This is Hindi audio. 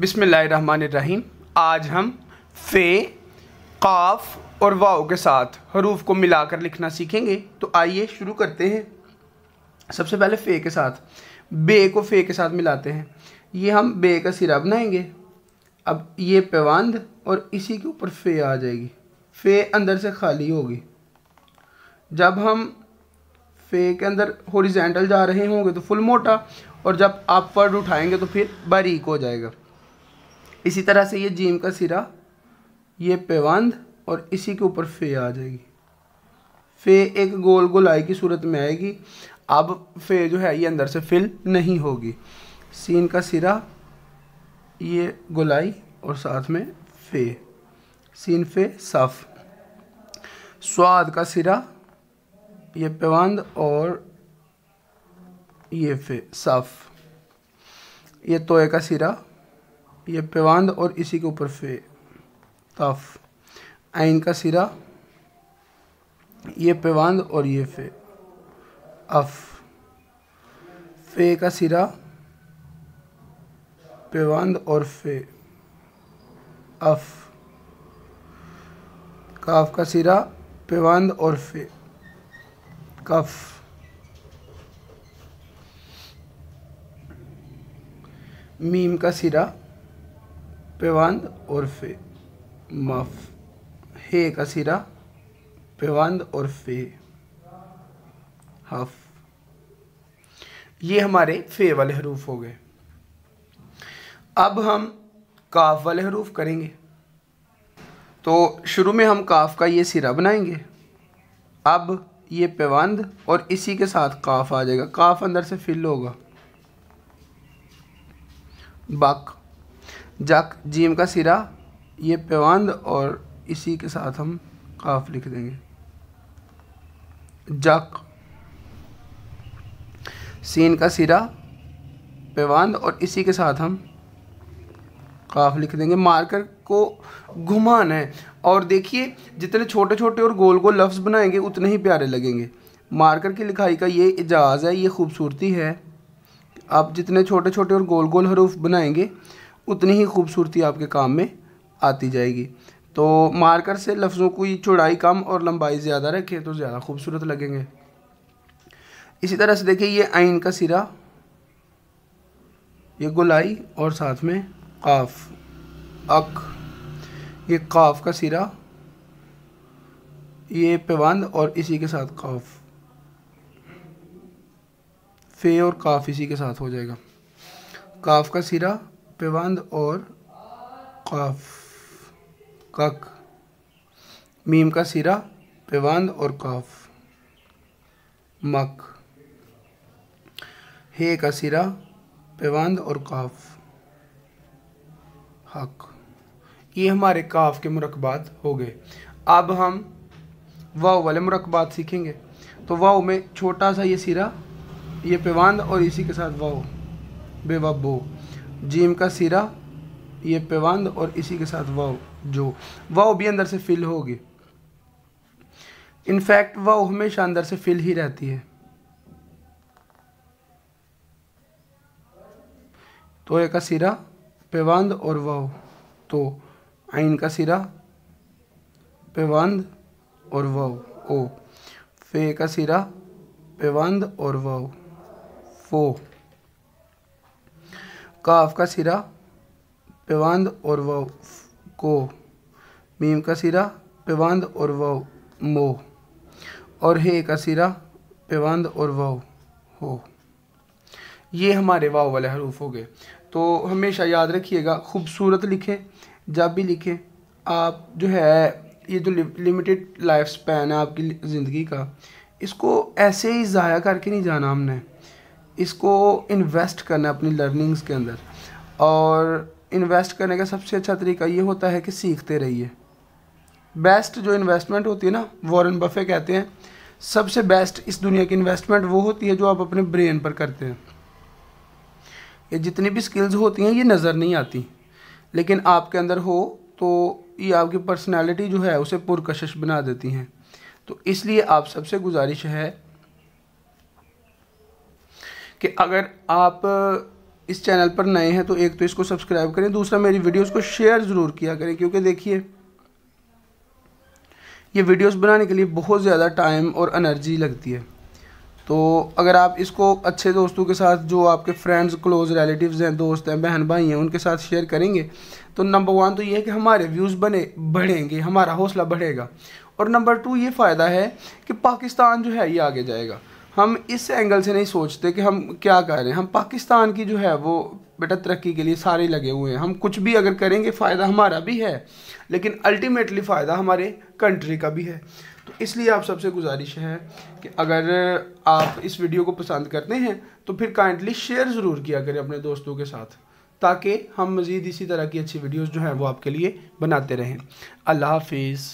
बिसमीम आज हम फ़े काफ और वाओ के साथ हरूफ को मिलाकर लिखना सीखेंगे तो आइए शुरू करते हैं सबसे पहले फ़े के साथ बे को फ़े के साथ मिलाते हैं ये हम बे का सिरा बनाएंगे अब ये पेवंद और इसी के ऊपर फ़े आ जाएगी फ़े अंदर से खाली होगी जब हम फे के अंदर हॉरिजेंटल जा रहे होंगे तो फुल मोटा और जब आप फर्ड उठाएंगे तो फिर बारीक हो जाएगा इसी तरह से ये जीम का सिरा ये पेवंद और इसी के ऊपर फे आ जाएगी फे एक गोल गोलाई की सूरत में आएगी अब फे जो है ये अंदर से फिल नहीं होगी सीन का सिरा ये गोलाई और साथ में फे सीन फे साफ स्वाद का सिरा ये पेवंद और ये फे साफ ये तोए का सिरा ये पेवान और इसी के ऊपर फे तफ आइन का सिरा ये पेवान और ये फे अफ फे का सिरा पेवान और फे अफ काफ का सिरा पेवान और फे कफ मीम का सिरा पेवांद उर्फ मफ हे कसीरा पेवांद उर्फ हफ ये हमारे फे वाले हरूफ हो गए अब हम काफ वाले हरूफ करेंगे तो शुरू में हम काफ का ये सिरा बनाएंगे अब ये पेवंद और इसी के साथ काफ आ जाएगा काफ अंदर से फिल होगा बाक जक जीम का सिरा ये पेवंद और इसी के साथ हम काफ लिख देंगे जक सीन का सिरा पेवंद और इसी के साथ हम काफ लिख देंगे मार्कर को घुमाना है और देखिए जितने छोटे छोटे और गोल गोल लफ्ज़ बनाएंगे उतने ही प्यारे लगेंगे मार्कर की लिखाई का ये इजाज़ है ये खूबसूरती है आप जितने छोटे छोटे और गोल गोल हरूफ बनाएंगे उतनी ही खूबसूरती आपके काम में आती जाएगी तो मार्कर से लफ्ज़ों की चौड़ाई कम और लंबाई ज़्यादा रखें तो ज़्यादा खूबसूरत लगेंगे इसी तरह से देखिए ये आइन का सिरा ये गुलाई और साथ में काफ अक ये काफ का सिरा ये पेवंद और इसी के साथ काफ फे और काफ इसी के साथ हो जाएगा काफ का सिरा पेवंद और कफ कक मीम का सिरा पेवंद और कफ मक हे का सिरा पेवंद और काफ हक ये हमारे काफ के मरकबात हो गए अब हम वाह वाले मुरकबात सीखेंगे तो वाह में छोटा सा ये सिरा ये पेवान और इसी के साथ बेवा बो जीम का सिरा ये पेवंद और इसी के साथ वाव जो वाव भी अंदर से फिल होगी इनफैक्ट वाव हमेशा अंदर से फिल ही रहती है तो का सिरा पेवंद और वाव तो आइन का सिरा पेवंद और वाव ओ फे का सिरा पेवंद और वाव फो काफ का सिरा पेवंद और वह को मीम का सिरा पेवंद और वह मो और हे का सिरा पेवंद और वह हो ये हमारे वाव वाले हरूफ हो गए तो हमेशा याद रखिएगा खूबसूरत लिखें जब भी लिखें आप जो है ये जो लिमिटेड लाइफ स्पैन है आपकी ज़िंदगी का इसको ऐसे ही ज़ाया करके नहीं जाना हमने इसको इन्वेस्ट करना अपनी लर्निंग्स के अंदर और इन्वेस्ट करने का सबसे अच्छा तरीका ये होता है कि सीखते रहिए बेस्ट जो इन्वेस्टमेंट होती है ना वॉरेन बफे कहते हैं सबसे बेस्ट इस दुनिया की इन्वेस्टमेंट वो होती है जो आप अपने ब्रेन पर करते हैं ये जितनी भी स्किल्स होती हैं ये नज़र नहीं आती लेकिन आपके अंदर हो तो ये आपकी पर्सनैलिटी जो है उसे पुरकशिश बना देती हैं तो इसलिए आप सबसे गुजारिश है कि अगर आप इस चैनल पर नए हैं तो एक तो इसको सब्सक्राइब करें दूसरा मेरी वीडियोस को शेयर ज़रूर किया करें क्योंकि देखिए ये वीडियोस बनाने के लिए बहुत ज़्यादा टाइम और एनर्जी लगती है तो अगर आप इसको अच्छे दोस्तों के साथ जो आपके फ्रेंड्स क्लोज रिलेटिव्स हैं दोस्त हैं बहन भाई हैं उनके साथ शेयर करेंगे तो नंबर वन तो ये है कि हमारे व्यूज़ बने बढ़ेंगे हमारा हौसला बढ़ेगा और नंबर टू ये फ़ायदा है कि पाकिस्तान जो है ये आगे जाएगा हम इस एंगल से नहीं सोचते कि हम क्या कर रहे हैं हम पाकिस्तान की जो है वो बेटा तरक्की के लिए सारे लगे हुए हैं हम कुछ भी अगर करेंगे फ़ायदा हमारा भी है लेकिन अल्टीमेटली फ़ायदा हमारे कंट्री का भी है तो इसलिए आप सबसे गुजारिश है कि अगर आप इस वीडियो को पसंद करते हैं तो फिर काइंडली शेयर ज़रूर किया करें अपने दोस्तों के साथ ताकि हम मज़ीद इसी तरह की अच्छी वीडियोज़ जो हैं वो आपके लिए बनाते रहें अल्लाह हाफिज़